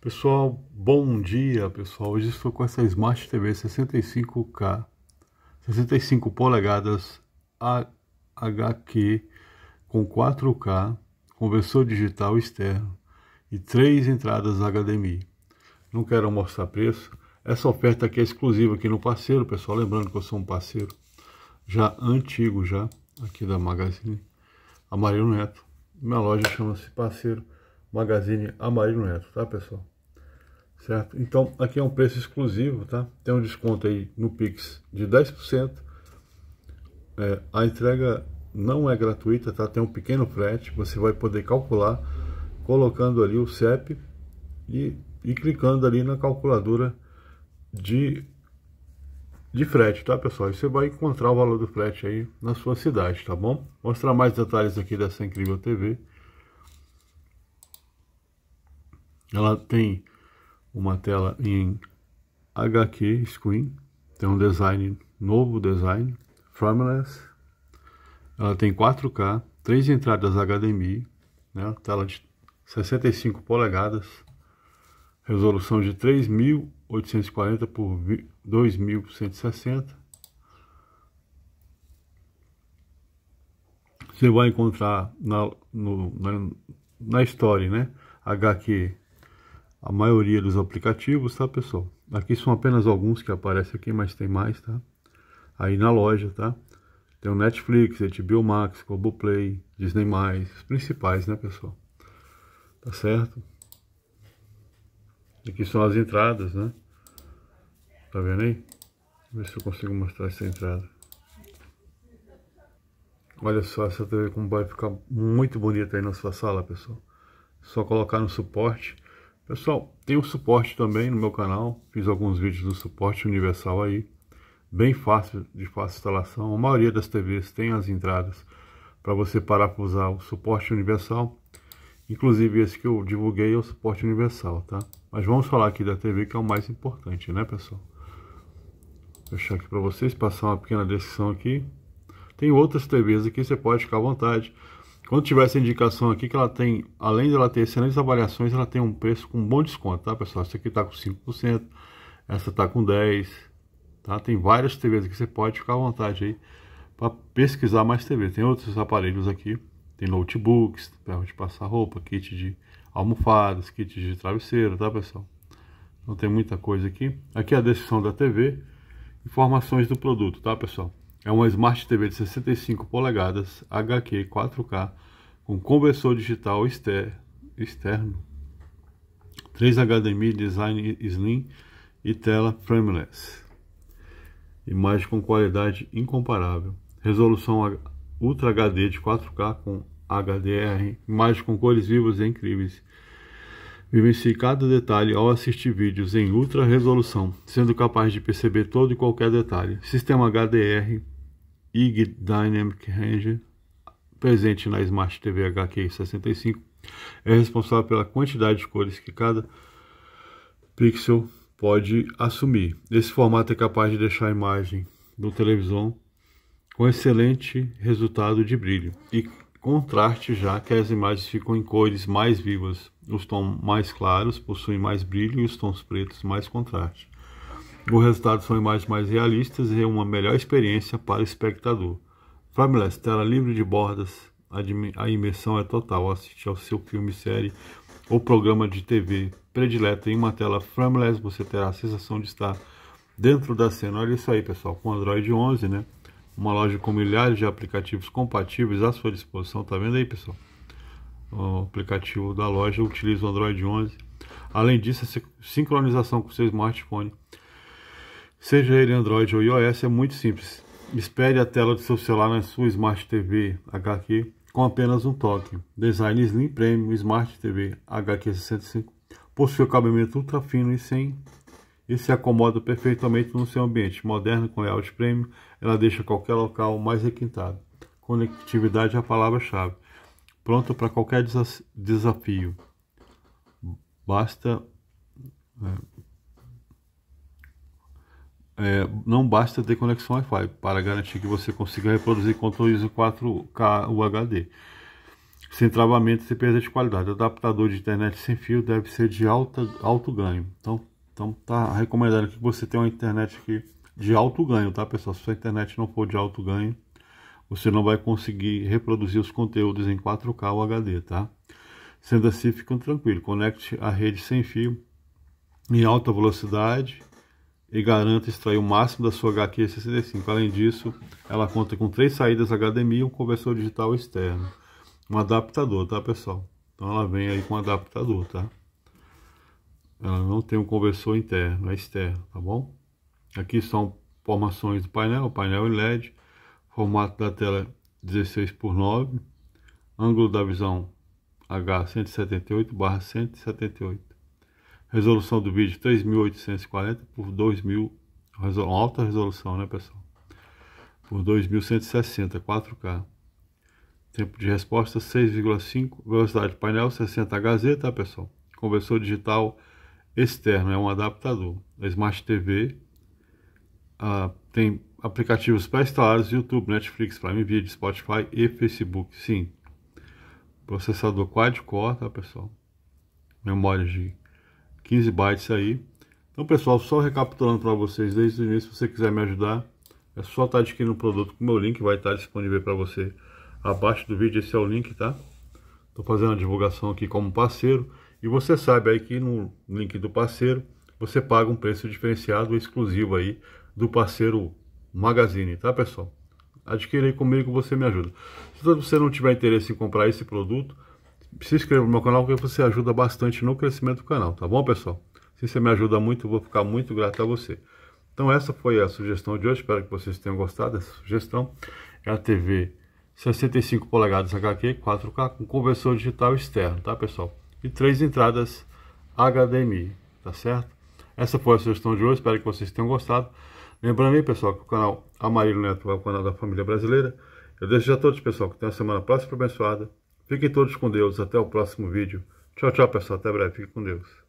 Pessoal, bom dia pessoal. Hoje estou com essa Smart TV 65K, 65 polegadas HQ com 4K, conversor digital externo e três entradas HDMI. Não quero mostrar preço. Essa oferta aqui é exclusiva aqui no parceiro, pessoal. Lembrando que eu sou um parceiro já antigo já aqui da Magazine Amarelo Neto. Minha loja chama-se Parceiro Magazine Amarino Neto, tá pessoal? Certo? Então aqui é um preço exclusivo, tá? Tem um desconto aí no Pix de 10%. É, a entrega não é gratuita, tá? Tem um pequeno frete, você vai poder calcular colocando ali o CEP e, e clicando ali na calculadora de de frete, tá pessoal? E você vai encontrar o valor do frete aí na sua cidade, tá bom? Mostrar mais detalhes aqui dessa incrível TV. Ela tem uma tela em HQ Screen, tem um design, novo design, frameless. Ela tem 4K, três entradas HDMI, né? tela de 65 polegadas, resolução de 3840 por 2160. Você vai encontrar na, no, na, na história, né? HQ a maioria dos aplicativos, tá pessoal? Aqui são apenas alguns que aparecem aqui, mas tem mais, tá? Aí na loja, tá? Tem o Netflix, HBO Max, Globoplay, Disney+, os principais, né pessoal? Tá certo? Aqui são as entradas, né? Tá vendo aí? Vou ver se eu consigo mostrar essa entrada. Olha só essa TV como vai ficar muito bonita aí na sua sala, pessoal. Só colocar no suporte. Pessoal, tem o suporte também no meu canal, fiz alguns vídeos do suporte universal aí, bem fácil, de fácil instalação, a maioria das TVs tem as entradas para você parafusar o suporte universal, inclusive esse que eu divulguei é o suporte universal, tá? Mas vamos falar aqui da TV que é o mais importante, né pessoal? Vou deixar aqui para vocês, passar uma pequena descrição aqui, tem outras TVs aqui, você pode ficar à vontade, quando tiver essa indicação aqui, que ela tem, além dela ter excelentes avaliações, ela tem um preço com bom desconto, tá, pessoal? Essa aqui tá com 5%, essa tá com 10%, tá? Tem várias TVs aqui, você pode ficar à vontade aí para pesquisar mais TV. Tem outros aparelhos aqui, tem notebooks, ferro de passar roupa, kit de almofadas, kit de travesseiro, tá, pessoal? Não tem muita coisa aqui. Aqui é a descrição da TV, informações do produto, tá, pessoal? É uma Smart TV de 65 polegadas, HQ 4K, com conversor digital externo, 3 HDMI Design Slim e tela frameless. Imagem com qualidade incomparável. Resolução Ultra HD de 4K com HDR. Imagem com cores vivas e incríveis. Vivencie cada detalhe ao assistir vídeos em ultra resolução, sendo capaz de perceber todo e qualquer detalhe. Sistema HDR IG Dynamic Range, presente na Smart TV HQ65, é responsável pela quantidade de cores que cada pixel pode assumir. Esse formato é capaz de deixar a imagem do televisão com excelente resultado de brilho e contraste, já que as imagens ficam em cores mais vivas. Os tons mais claros possuem mais brilho e os tons pretos mais contraste. O resultado são imagens mais realistas e uma melhor experiência para o espectador. Frameless, tela livre de bordas, a imersão é total. Assistir ao seu filme, série ou programa de TV predileto em uma tela frameless, você terá a sensação de estar dentro da cena. Olha isso aí, pessoal, com Android 11, né? uma loja com milhares de aplicativos compatíveis à sua disposição, tá vendo aí pessoal? O aplicativo da loja utiliza o Android 11. Além disso, a sincronização com seu smartphone, seja ele Android ou iOS, é muito simples. Espere a tela do seu celular na sua Smart TV HQ com apenas um toque. Design Slim Premium Smart TV HQ65 possui acabamento ultra fino e sem e se acomoda perfeitamente no seu ambiente moderno com layout premium. Ela deixa qualquer local mais requintado. Conectividade é a palavra-chave. Pronto para qualquer desafio. Basta. Né? É, não basta ter conexão Wi-Fi para garantir que você consiga reproduzir conteúdo ISO 4K UHD sem travamento e perda de qualidade. O adaptador de internet sem fio deve ser de alta, alto ganho. Então, então tá recomendado que você tenha uma internet aqui de alto ganho, tá pessoal? Se sua internet não for de alto ganho, você não vai conseguir reproduzir os conteúdos em 4K ou HD, tá? Sendo assim, fica tranquilo. Conecte a rede sem fio em alta velocidade e garanta extrair o máximo da sua HQ ssd Além disso, ela conta com três saídas HDMI e um conversor digital externo. Um adaptador, tá pessoal? Então ela vem aí com um adaptador, tá? Ela não tem um conversor interno, é externo, tá bom? Aqui são formações do painel, painel e é LED, formato da tela 16 por 9, ângulo da visão H178 barra 178, resolução do vídeo 3840 por 2000, alta resolução, né pessoal? Por 2160, 4K. Tempo de resposta 6,5, velocidade do painel 60 Hz, tá pessoal? Conversor digital externo, é um adaptador. A Smart TV ah, tem aplicativos pré-instalados, YouTube, Netflix, Prime Video, Spotify e Facebook, sim. Processador quad-core, tá pessoal? Memória de 15 bytes aí. Então pessoal, só recapitulando para vocês desde o início, se você quiser me ajudar, é só estar tá adquirindo o produto com o meu link, vai estar tá disponível para você abaixo do vídeo, esse é o link, tá? Estou fazendo a divulgação aqui como parceiro. E você sabe aí que no link do parceiro você paga um preço diferenciado exclusivo aí do parceiro Magazine, tá pessoal? Adquira aí comigo, você me ajuda. Se você não tiver interesse em comprar esse produto, se inscreva no meu canal porque você ajuda bastante no crescimento do canal, tá bom pessoal? Se você me ajuda muito, eu vou ficar muito grato a você. Então essa foi a sugestão de hoje, espero que vocês tenham gostado dessa sugestão. É a TV 65 polegadas HQ 4K com conversor digital externo, tá pessoal? e três entradas HDMI, tá certo? Essa foi a sugestão de hoje, espero que vocês tenham gostado. Lembrando aí, pessoal, que o canal Amarelo Neto é o canal da família brasileira. Eu desejo a todos, pessoal, que tenham uma semana próxima abençoada. Fiquem todos com Deus, até o próximo vídeo. Tchau, tchau, pessoal, até breve, fiquem com Deus.